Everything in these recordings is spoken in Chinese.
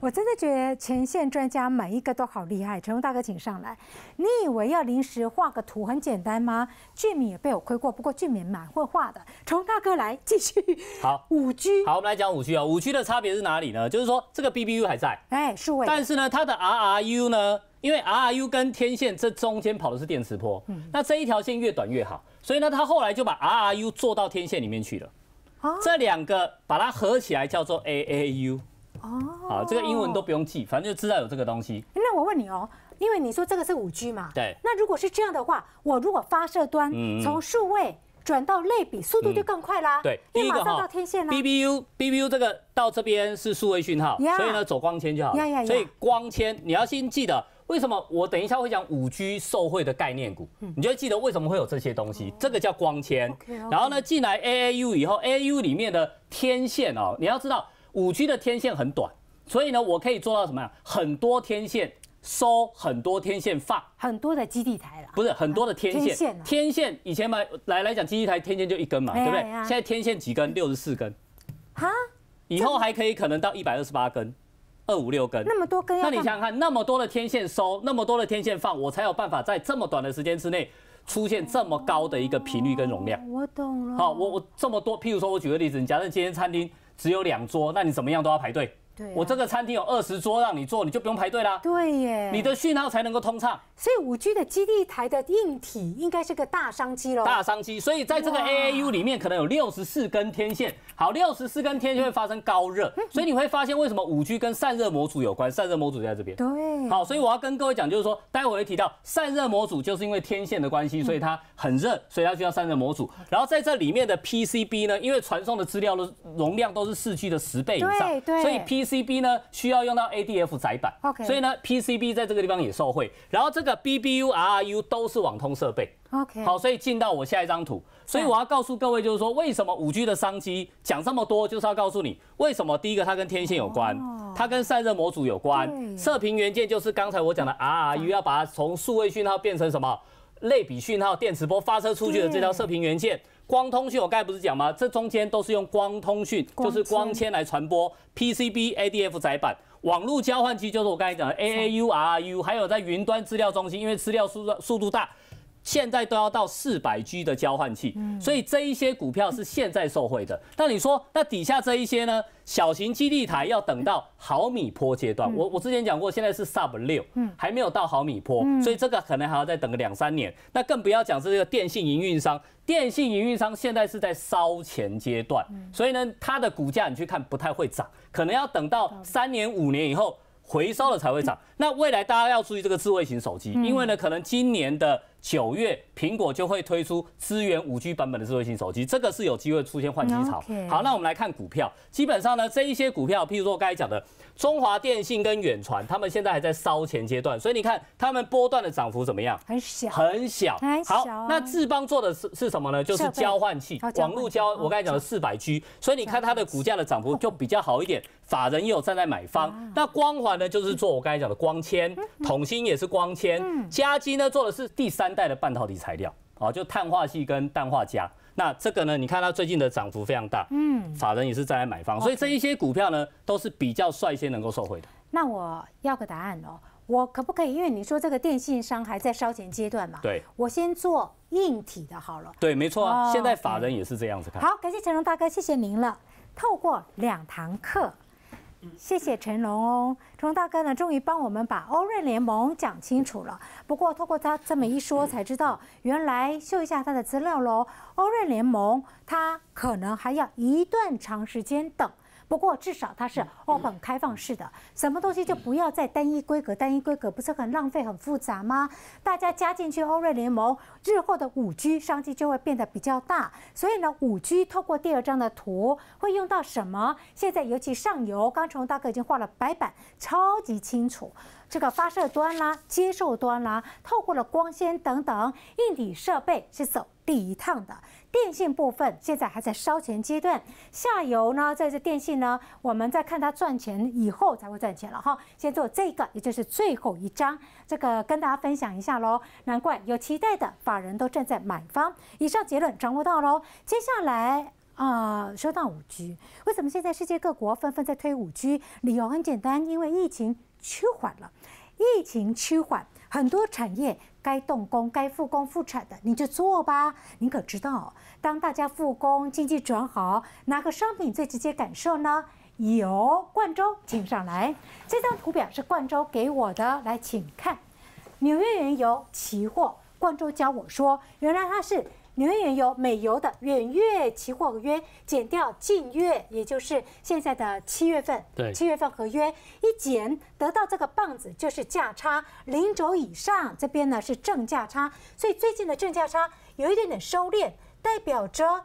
我真的觉得前线专家每一个都好厉害，成龙大哥请上来。你以为要临时画个图很简单吗？俊敏也被我亏过，不过俊敏蛮会画的。成龙大哥来继续。好，五 G。好，我们来讲五 G 啊。五 G 的差别是哪里呢？就是说这个 BBU 还在，哎，数位。但是呢，它的 RRU 呢，因为 RRU 跟天线这中间跑的是电磁波，嗯，那这一条线越短越好，所以呢，他后来就把 RRU 做到天线里面去了。哦。这两个把它合起来叫做 AAU。哦，好，这个英文都不用记，反正就知道有这个东西。那我问你哦，因为你说这个是五 G 嘛？对。那如果是这样的话，我如果发射端从数位转到类比，速度就更快啦。对，因马上到天线啦 B B U B B U 这个到这边是数位讯号，所以呢走光纤就好所以光纤你要先记得为什么？我等一下会讲五 G 受惠的概念股，你就记得为什么会有这些东西。这个叫光纤。然后呢进来 A A U 以后，A U 里面的天线哦，你要知道。五 G 的天线很短，所以呢，我可以做到什么呀？很多天线收，很多天线放，很多的基地台了，不是很多的天线。天线，以前买来来讲，基地台天线就一根嘛，对不对？现在天线几根？六十四根，哈？以后还可以可能到一百二十八根，二五六根。那么多根，那你想想看，那么多的天线收，那么多的天线放，我才有办法在这么短的时间之内出现这么高的一个频率跟容量。我懂了。好，我我这么多，譬如说我举个例子，你假设今天餐厅。只有两桌，那你怎么样都要排队。我这个餐厅有二十桌让你坐，你就不用排队啦。对耶，你的讯号才能够通畅。所以五 G 的基地台的硬体应该是个大商机喽。大商机，所以在这个 AAU 里面可能有六十四根天线。好，六十四根天线会发生高热，所以你会发现为什么五 G 跟散热模组有关？散热模组就在这边。对。好，所以我要跟各位讲，就是说，待会会提到散热模组，就是因为天线的关系，所以它很热，所以它需要散热模组。然后在这里面的 PCB 呢，因为传送的资料的容量都是四 G 的十倍以上，所以 P。PCB 呢需要用到 ADF 载板，所以呢 PCB 在这个地方也受惠，然后这个 BBU RRU 都是网通设备，好，所以进到我下一张图，所以我要告诉各位就是说为什么五 G 的商机讲这么多，就是要告诉你为什么第一个它跟天线有关，它跟散热模组有关，射频元件就是刚才我讲的 RRU 要把它从数位讯号变成什么？类比讯号、电磁波发射出去的这条射频元件、光通讯，我刚才不是讲吗？这中间都是用光通讯，就是光纤来传播。PCB、ADF 载板、网络交换机，就是我刚才讲的 AAU、RU，还有在云端资料中心，因为资料速速度大。现在都要到四百 G 的交换器，所以这一些股票是现在受惠的。那你说，那底下这一些呢？小型基地台要等到毫米波阶段。我我之前讲过，现在是 Sub 六，还没有到毫米波，所以这个可能还要再等个两三年。那更不要讲这个电信运商，电信运商现在是在烧钱阶段，所以呢，它的股价你去看不太会涨，可能要等到三年五年以后回收了才会涨。那未来大家要注意这个智慧型手机，因为呢，可能今年的。九月苹果就会推出支援五 G 版本的智慧型手机，这个是有机会出现换机潮。好，那我们来看股票，基本上呢这一些股票，譬如说我刚才讲的中华电信跟远传，他们现在还在烧钱阶段，所以你看他们波段的涨幅怎么样？很小，很小。好，那智邦做的是是什么呢？就是交换器，网络交。我刚才讲的四百 G，所以你看它的股价的涨幅就比较好一点。法人也有站在买方，那光环呢就是做我刚才讲的光纤，统兴也是光纤，加机呢做的是第三。三代的半导体材料，好，就碳化系跟氮化镓。那这个呢？你看它最近的涨幅非常大，嗯，法人也是在买方，所以这一些股票呢，都是比较率先能够收回的。那我要个答案哦，我可不可以？因为你说这个电信商还在烧钱阶段嘛，对，我先做硬体的好了。对，没错啊，现在法人也是这样子看。好，感谢成龙大哥，谢谢您了。透过两堂课。谢谢成龙，哦，成龙大哥呢，终于帮我们把欧润联盟讲清楚了。不过，通过他这么一说，才知道原来秀一下他的资料喽。欧润联盟，他可能还要一段长时间等。不过至少它是 open 开放式的，什么东西就不要再单一规格，单一规格不是很浪费、很复杂吗？大家加进去欧瑞联盟，日后的五 G 商机就会变得比较大。所以呢，五 G 透过第二张的图会用到什么？现在尤其上游，刚才大哥已经画了白板，超级清楚。这个发射端啦，接受端啦，透过了光纤等等硬体设备是走第一趟的。电信部分现在还在烧钱阶段，下游呢，这是电信呢，我们在看它赚钱以后才会赚钱了哈。先做这个，也就是最后一章，这个跟大家分享一下喽。难怪有期待的法人都正在买方。以上结论掌握到喽。接下来啊，说到五 G，为什么现在世界各国纷纷在推五 G？理由很简单，因为疫情。趋缓了，疫情趋缓，很多产业该动工、该复工复产的，你就做吧。您可知道，当大家复工，经济转好，哪个商品最直接感受呢？由冠州请上来。这张图表是冠州给我的，来，请看，纽约原油期货。冠州教我说，原来它是。纽约原油、美油的远月期货合约减掉近月，也就是现在的七月份，对，七月份合约一减得到这个棒子就是价差。零轴以上这边呢是正价差，所以最近的正价差有一点点收敛，代表着。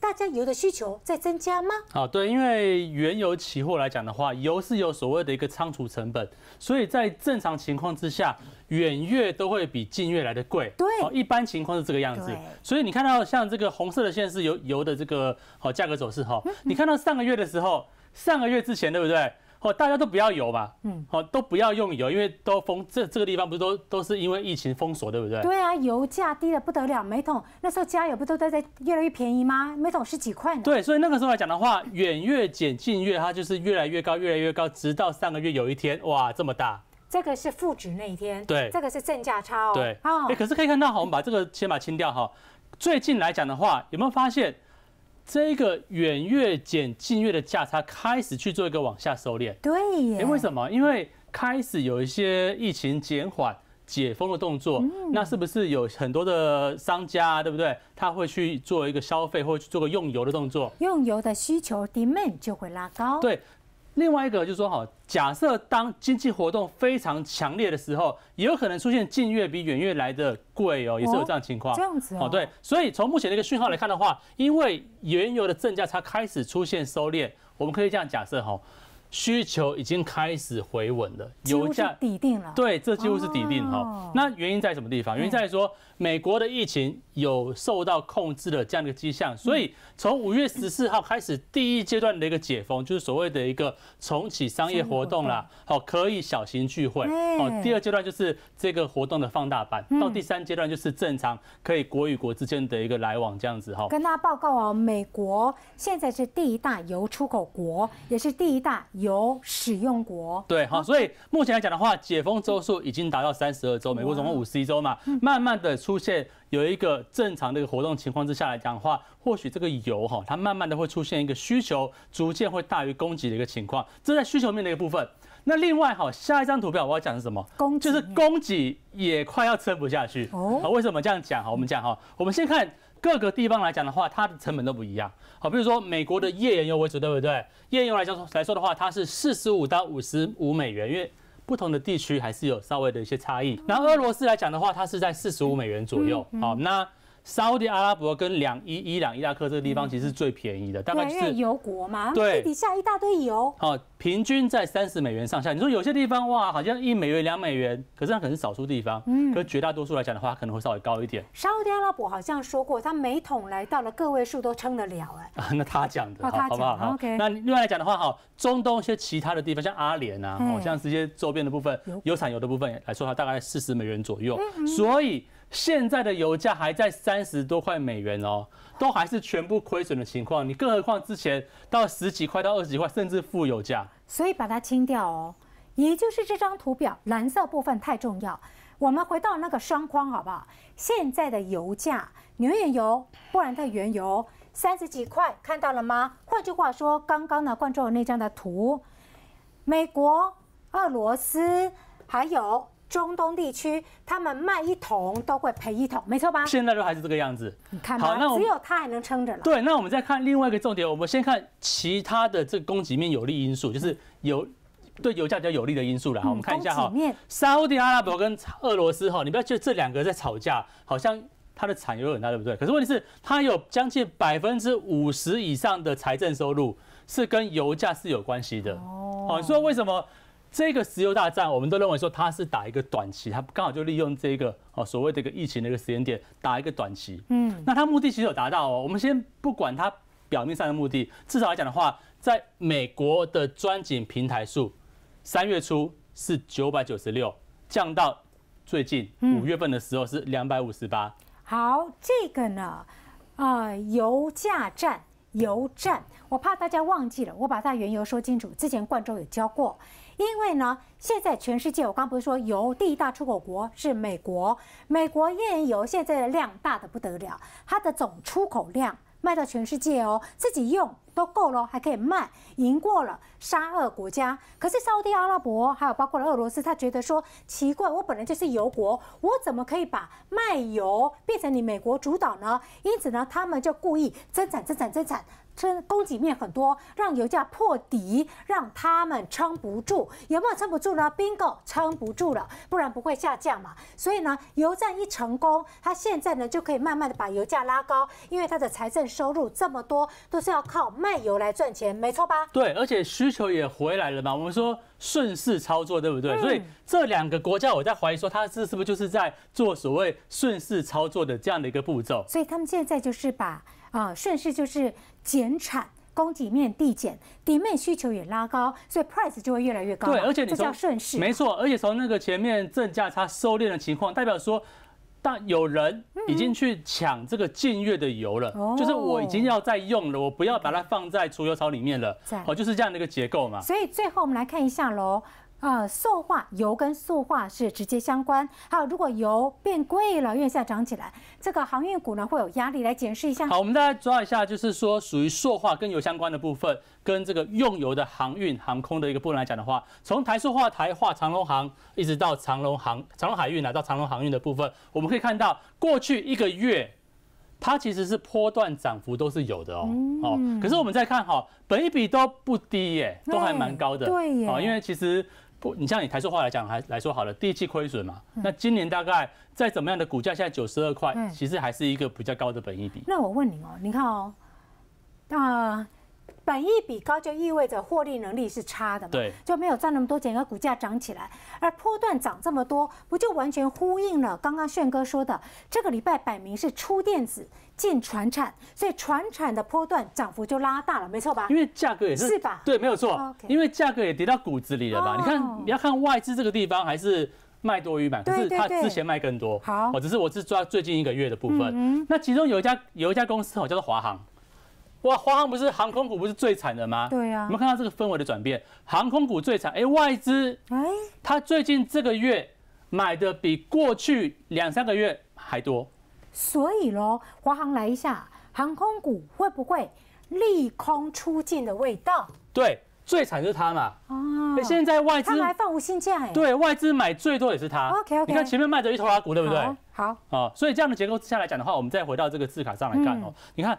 大家油的需求在增加吗？啊，对，因为原油期货来讲的话，油是有所谓的一个仓储成本，所以在正常情况之下，远月都会比近月来的贵。对，一般情况是这个样子。所以你看到像这个红色的线是油油的这个好价格走势哈，你看到上个月的时候，上个月之前对不对？哦，大家都不要油吧，嗯，好，都不要用油，因为都封这这个地方不是都都是因为疫情封锁，对不对？对啊，油价低的不得了，每桶那时候加油不都在在越来越便宜吗？每桶十几块呢。对，所以那个时候来讲的话，远越减近月，它就是越来越高，越来越高，直到上个月有一天，哇，这么大。这个是负值那一天，对，这个是正价差哦。对，哦，哎，可是可以看到，哈，我们把这个先把清掉哈。最近来讲的话，有没有发现？这个远月减近月的价差开始去做一个往下收敛，对耶。哎，为什么？因为开始有一些疫情减缓、解封的动作，那是不是有很多的商家，对不对？他会去做一个消费，或去做个用油的动作，用油的需求 （demand） 就会拉高，对。另外一个就是说，哈，假设当经济活动非常强烈的时候，也有可能出现近月比远月来的贵哦，也是有这样情况。这样子哦。哦，对，所以从目前的一个讯号来看的话，因为原油的正价差开始出现收敛，我们可以这样假设哈。需求已经开始回稳了，油价底定了。对，这几乎是底定哈。那原因在什么地方？原因在说美国的疫情有受到控制的这样的一迹象，所以从五月十四号开始，第一阶段的一个解封，就是所谓的一个重启商业活动啦。好，可以小型聚会。哦，第二阶段就是这个活动的放大版。到第三阶段就是正常可以国与国之间的一个来往这样子哈。跟大家报告哦，美国现在是第一大油出口国，也是第一大。有使用国。对好，所以目前来讲的话，解封周数已经达到三十二周，美国总共五十一周嘛，慢慢的出现有一个正常的一个活动情况之下来讲话，或许这个油哈，它慢慢的会出现一个需求逐渐会大于供给的一个情况，这在需求面的一个部分。那另外哈，下一张图表我要讲的是什么？就是供给也快要撑不下去。哦，为什么这样讲哈？我们讲哈，我们先看各个地方来讲的话，它的成本都不一样。好，比如说美国的页岩油为主，对不对？页岩油来讲来说的话，它是四十五到五十五美元，因为不同的地区还是有稍微的一些差异。然后俄罗斯来讲的话，它是在四十五美元左右。好，那。沙特阿拉伯跟两伊、伊朗、伊拉克这个地方其实是最便宜的，大概是油国嘛，对，底下一大堆油，好，平均在三十美元上下。你说有些地方哇，好像一美元、两美元，可是那可能是少数地方，嗯，可绝大多数来讲的话，可能会稍微高一点。沙特阿拉伯好像说过，他每桶来到了个位数都撑得了，哎，啊，那他讲的，哦，不好 o k 那另外来讲的话，哈，中东一些其他的地方，像阿联啊，好像这些周边的部分有产油的部分来说，它大概四十美元左右，所以。现在的油价还在三十多块美元哦，都还是全部亏损的情况。你更何况之前到十几块到二十几块，甚至负油价，所以把它清掉哦。也就是这张图表蓝色部分太重要。我们回到那个双框，好不好？现在的油价，牛眼油、布兰特原油三十几块，看到了吗？换句话说，刚刚呢，冠状那张的图，美国、俄罗斯还有。中东地区，他们卖一桶都会赔一桶，没错吧？现在都还是这个样子。你看，吧，那只有他还能撑着了。对，那我们再看另外一个重点，我们先看其他的这个供给面有利因素，就是有对油价比较有利的因素了。哈，我们看一下哈，沙特阿拉伯跟俄罗斯哈，你不要觉得这两个在吵架，好像它的产油很大，对不对？可是问题是，它有将近百分之五十以上的财政收入是跟油价是有关系的。哦，你说为什么？这个石油大战，我们都认为说它是打一个短期，它刚好就利用这个哦，所谓的一个疫情的一个时间点打一个短期。嗯，那它目的其实有达到哦。我们先不管它表面上的目的，至少来讲的话，在美国的钻井平台数，三月初是九百九十六，降到最近五月份的时候是两百五十八。好，这个呢，啊，油价战、油战，我怕大家忘记了，我把它原油说清楚。之前冠州有教过。因为呢，现在全世界，我刚不是说油第一大出口国是美国，美国页岩油现在的量大的不得了，它的总出口量卖到全世界哦，自己用都够喽，还可以卖，赢过了沙俄国家，可是沙特阿拉伯还有包括了俄罗斯，他觉得说奇怪，我本来就是油国，我怎么可以把卖油变成你美国主导呢？因此呢，他们就故意增产、增产、增产。撑供给面很多，让油价破底，让他们撑不住，有没有撑不住呢？Bingo，撑不住了，不然不会下降嘛。所以呢，油站一成功，他现在呢就可以慢慢的把油价拉高，因为他的财政收入这么多，都是要靠卖油来赚钱，没错吧？对，而且需求也回来了嘛。我们说顺势操作，对不对？所以这两个国家，我在怀疑说，他这是不是就是在做所谓顺势操作的这样的一个步骤？所以他们现在就是把。啊，顺势就是减产，供给面递减，demand 需求也拉高，所以 price 就会越来越高。对，而且这叫顺势，没错。而且从那个前面正价差收敛的情况，代表说，但有人已经去抢这个近月的油了，就是我已经要在用了，我不要把它放在储油槽里面了。哦，就是这样的一个结构嘛。所以最后我们来看一下喽。啊，塑化油跟塑化是直接相关。好，如果油变贵了，现在涨起来，这个航运股呢会有压力。来解释一下。好，我们再来抓一下，就是说属于塑化跟油相关的部分，跟这个用油的航运、航空的一个部分来讲的话，从台塑化、台化、长龙航，一直到长龙航、长龙海运啊，到长龙航运的部分，我们可以看到过去一个月，它其实是波段涨幅都是有的哦。哦，可是我们再看哈，本一笔都不低耶，都还蛮高的。对耶。因为其实。不，你像你台塑话来讲，还来说好了，第一季亏损嘛，那今年大概在怎么样的股价？现在九十二块，其实还是一个比较高的本益比。那我问你哦，你看哦，那。本益比高就意味着获利能力是差的嘛？对，就没有赚那么多钱。而股价涨起来，而波段涨这么多，不就完全呼应了刚刚炫哥说的，这个礼拜摆明是出电子进船产，所以船产的波段涨幅就拉大了，没错吧？因为价格也是是吧？对，没有错，因为价格也跌到骨子里了吧。你看，你要看外资这个地方还是卖多于买，可是它之前卖更多。好，我只是我是抓最近一个月的部分。那其中有一家有一家公司哦，叫做华航。哇，华航不是航空股，不是最惨的吗？对呀，我们看到这个氛围的转变，航空股最惨。哎，外资哎，他最近这个月买的比过去两三个月还多。所以喽，华航来一下，航空股会不会利空出尽的味道？对，最惨就是它嘛。哦，现在外资他还放无心价哎，对，外资买最多也是它。OK OK，你看前面卖的一头拉涂，对不对？好，啊，所以这样的结构之下来讲的话，我们再回到这个字卡上来看哦，你看。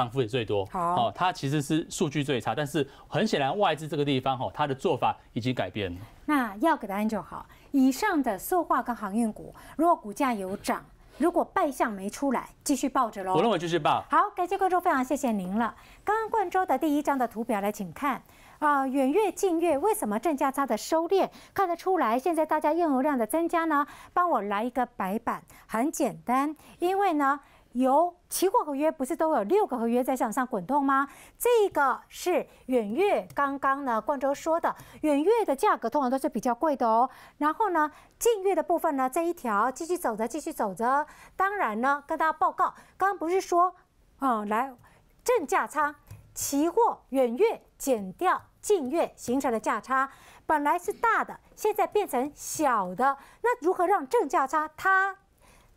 涨幅也最多，好，它其实是数据最差，但是很显然外资这个地方哈，它的做法已经改变了。那要给答案就好，以上的塑化跟航运股，如果股价有涨，如果败相没出来，继续抱着喽。我认为继续抱。好，感谢观众，非常谢谢您了。刚刚冠州的第一张的图表来，请看啊，远月近月为什么正价差的收敛？看得出来，现在大家油量的增加呢？帮我来一个白板，很简单，因为呢。由期货合约不是都有六个合约在市场上滚动吗？这个是远月刚刚呢，冠洲说的远月的价格通常都是比较贵的哦。然后呢，近月的部分呢，这一条继续走着，继续走着。当然呢，跟大家报告，刚刚不是说，哦，来正价差，期货远月减掉近月形成的价差，本来是大的，现在变成小的。那如何让正价差它，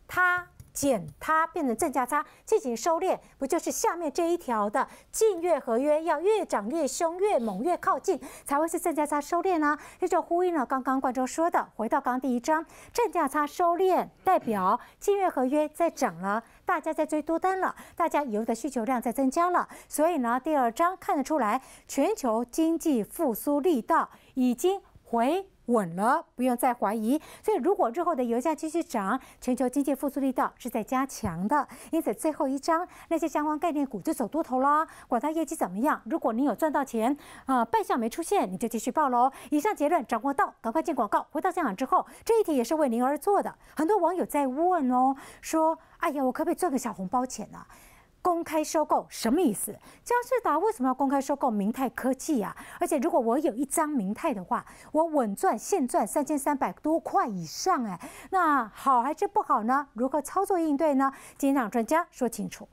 它？减它变成正价差进行收敛，不就是下面这一条的近月合约要越涨越凶、越猛越靠近，才会是正价差收敛呢？这就呼应了刚刚冠中说的，回到刚第一章，正价差收敛代表近月合约在涨了，大家在追多单了，大家以后的需求量在增加了。所以呢，第二章看得出来，全球经济复苏力道已经回。稳了，不用再怀疑。所以，如果日后的油价继续涨，全球经济复苏力道是在加强的。因此，最后一章那些相关概念股就走多头啦。管它业绩怎么样，如果你有赚到钱，啊，败象没出现，你就继续报喽。以上结论掌握到，赶快进广告。回到现场之后，这一题也是为您而做的。很多网友在问哦，说，哎呀，我可不可以赚个小红包钱呢？公开收购什么意思？江士达为什么要公开收购明泰科技啊？而且如果我有一张明泰的话，我稳赚现赚三千三百多块以上哎，那好还是不好呢？如何操作应对呢？今天让专家说清楚。